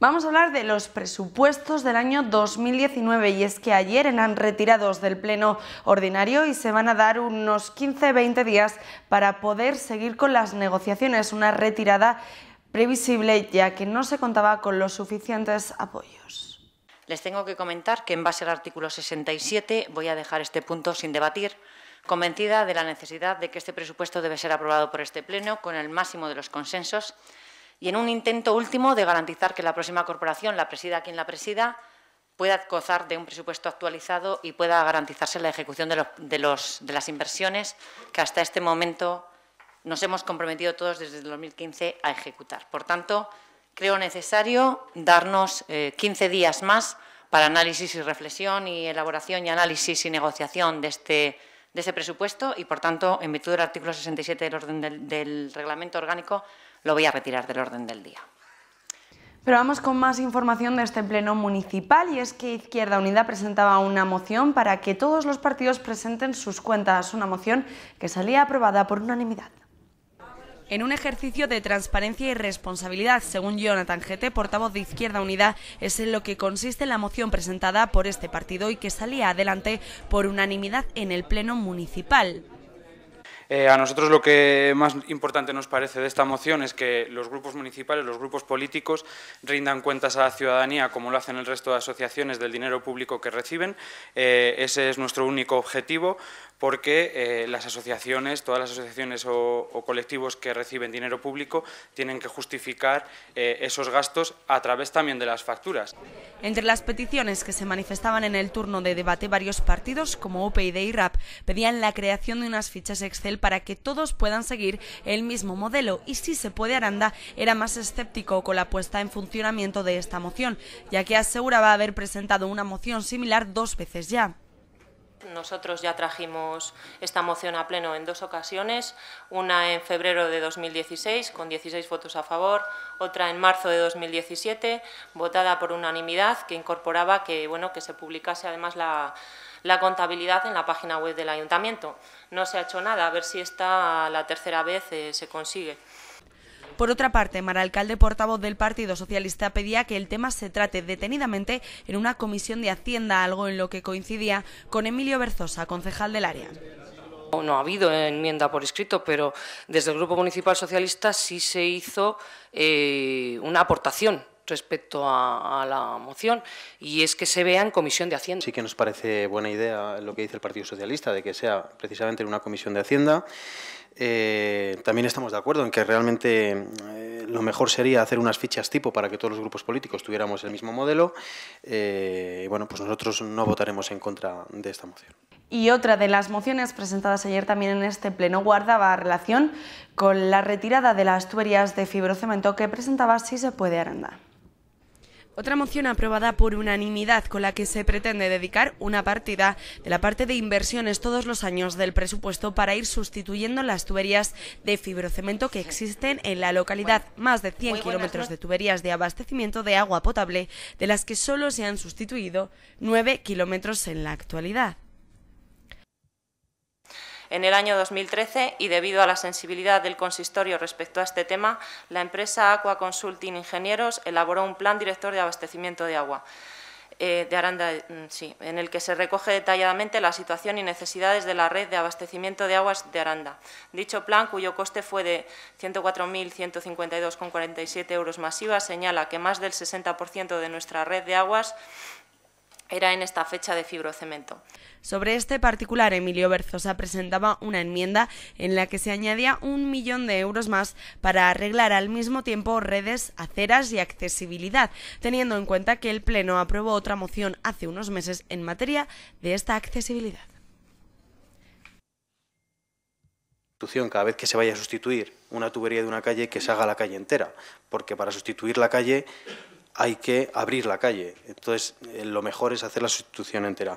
Vamos a hablar de los presupuestos del año 2019 y es que ayer eran retirados del Pleno Ordinario y se van a dar unos 15-20 días para poder seguir con las negociaciones, una retirada previsible ya que no se contaba con los suficientes apoyos. Les tengo que comentar que en base al artículo 67 voy a dejar este punto sin debatir, convencida de la necesidad de que este presupuesto debe ser aprobado por este Pleno con el máximo de los consensos y en un intento último de garantizar que la próxima corporación, la presida quien la presida, pueda gozar de un presupuesto actualizado y pueda garantizarse la ejecución de, las inversiones que hasta este momento nos hemos comprometido todos desde el 2015 a ejecutar. Por tanto, creo necesario darnos 15 eh, días más para análisis y reflexión y elaboración y análisis y negociación de este, de ese presupuesto y, por tanto, en virtud del artículo 67 del, orden del reglamento orgánico, lo voy a retirar del orden del día. Pero vamos con más información de este pleno municipal y es que Izquierda Unida presentaba una moción para que todos los partidos presenten sus cuentas, una moción que salía aprobada por unanimidad. En un ejercicio de transparencia y responsabilidad, según Jonathan Gete, portavoz de Izquierda Unida, es en lo que consiste la moción presentada por este partido y que salía adelante por unanimidad en el Pleno Municipal. Eh, a nosotros lo que más importante nos parece de esta moción es que los grupos municipales, los grupos políticos, rindan cuentas a la ciudadanía, como lo hacen el resto de asociaciones, del dinero público que reciben. Eh, ese es nuestro único objetivo porque eh, las asociaciones, todas las asociaciones o, colectivos que reciben dinero público tienen que justificar eh, esos gastos a través también de las facturas. Entre las peticiones que se manifestaban en el turno de debate, varios partidos como UPyD y RAP pedían la creación de unas fichas Excel para que todos puedan seguir el mismo modelo y si se puede Aranda era más escéptico con la puesta en funcionamiento de esta moción, ya que aseguraba haber presentado una moción similar dos veces ya. Nosotros ya trajimos esta moción a pleno en dos ocasiones, una en febrero de 2016 con 16 votos a favor, otra en marzo de 2017 votada por unanimidad que incorporaba que bueno que se publicase además la, contabilidad en la página web del ayuntamiento. No se ha hecho nada, a ver si esta la tercera vez eh, se consigue. Por otra parte, Maralcalde portavoz del Partido Socialista, pedía que el tema se trate detenidamente en una comisión de Hacienda, algo en lo que coincidía con Emilio Berzosa, concejal del área. No ha habido enmienda por escrito, pero desde el Grupo Municipal Socialista sí se hizo eh, una aportación respecto a, la moción y es que se vea en comisión de Hacienda. Sí que nos parece buena idea lo que dice el Partido Socialista de que sea precisamente en una comisión de Hacienda. Eh, también estamos de acuerdo en que realmente eh, lo mejor sería hacer unas fichas tipo para que todos los grupos políticos tuviéramos el mismo modelo. Eh, bueno, pues nosotros no votaremos en contra de esta moción. Y otra de las mociones presentadas ayer también en este pleno guardaba relación con la retirada de las tuberías de fibrocemento que presentaba Si se puede arrendar. Otra moción aprobada por unanimidad con la que se pretende dedicar una partida de la parte de inversiones todos los años del presupuesto para ir sustituyendo las tuberías de fibrocemento que existen en la localidad. Más de 100 kilómetros de tuberías de abastecimiento de agua potable, de las que solo se han sustituido 9 kilómetros en la actualidad en el año 2013 y debido a la sensibilidad del consistorio respecto a este tema, la empresa Aqua Consulting Ingenieros elaboró un plan director de abastecimiento de agua. Eh, de Aranda, mm, en el que se recoge detalladamente la situación y necesidades de la red de abastecimiento de aguas de Aranda. Dicho plan, cuyo coste fue de 104.152,47 euros masiva, señala que más del 60% de nuestra red de aguas era en esta fecha de fibrocemento. Sobre este particular, Emilio Berzosa presentaba una enmienda en la que se añadía un millón de euros más para arreglar al mismo tiempo redes, aceras y accesibilidad, teniendo en cuenta que el Pleno aprobó otra moción hace unos meses en materia de esta accesibilidad. Cada vez que se vaya a sustituir una tubería de una calle, que se haga la calle entera, porque para sustituir la calle hay que abrir la calle. Entonces, eh, lo mejor es hacer la sustitución entera.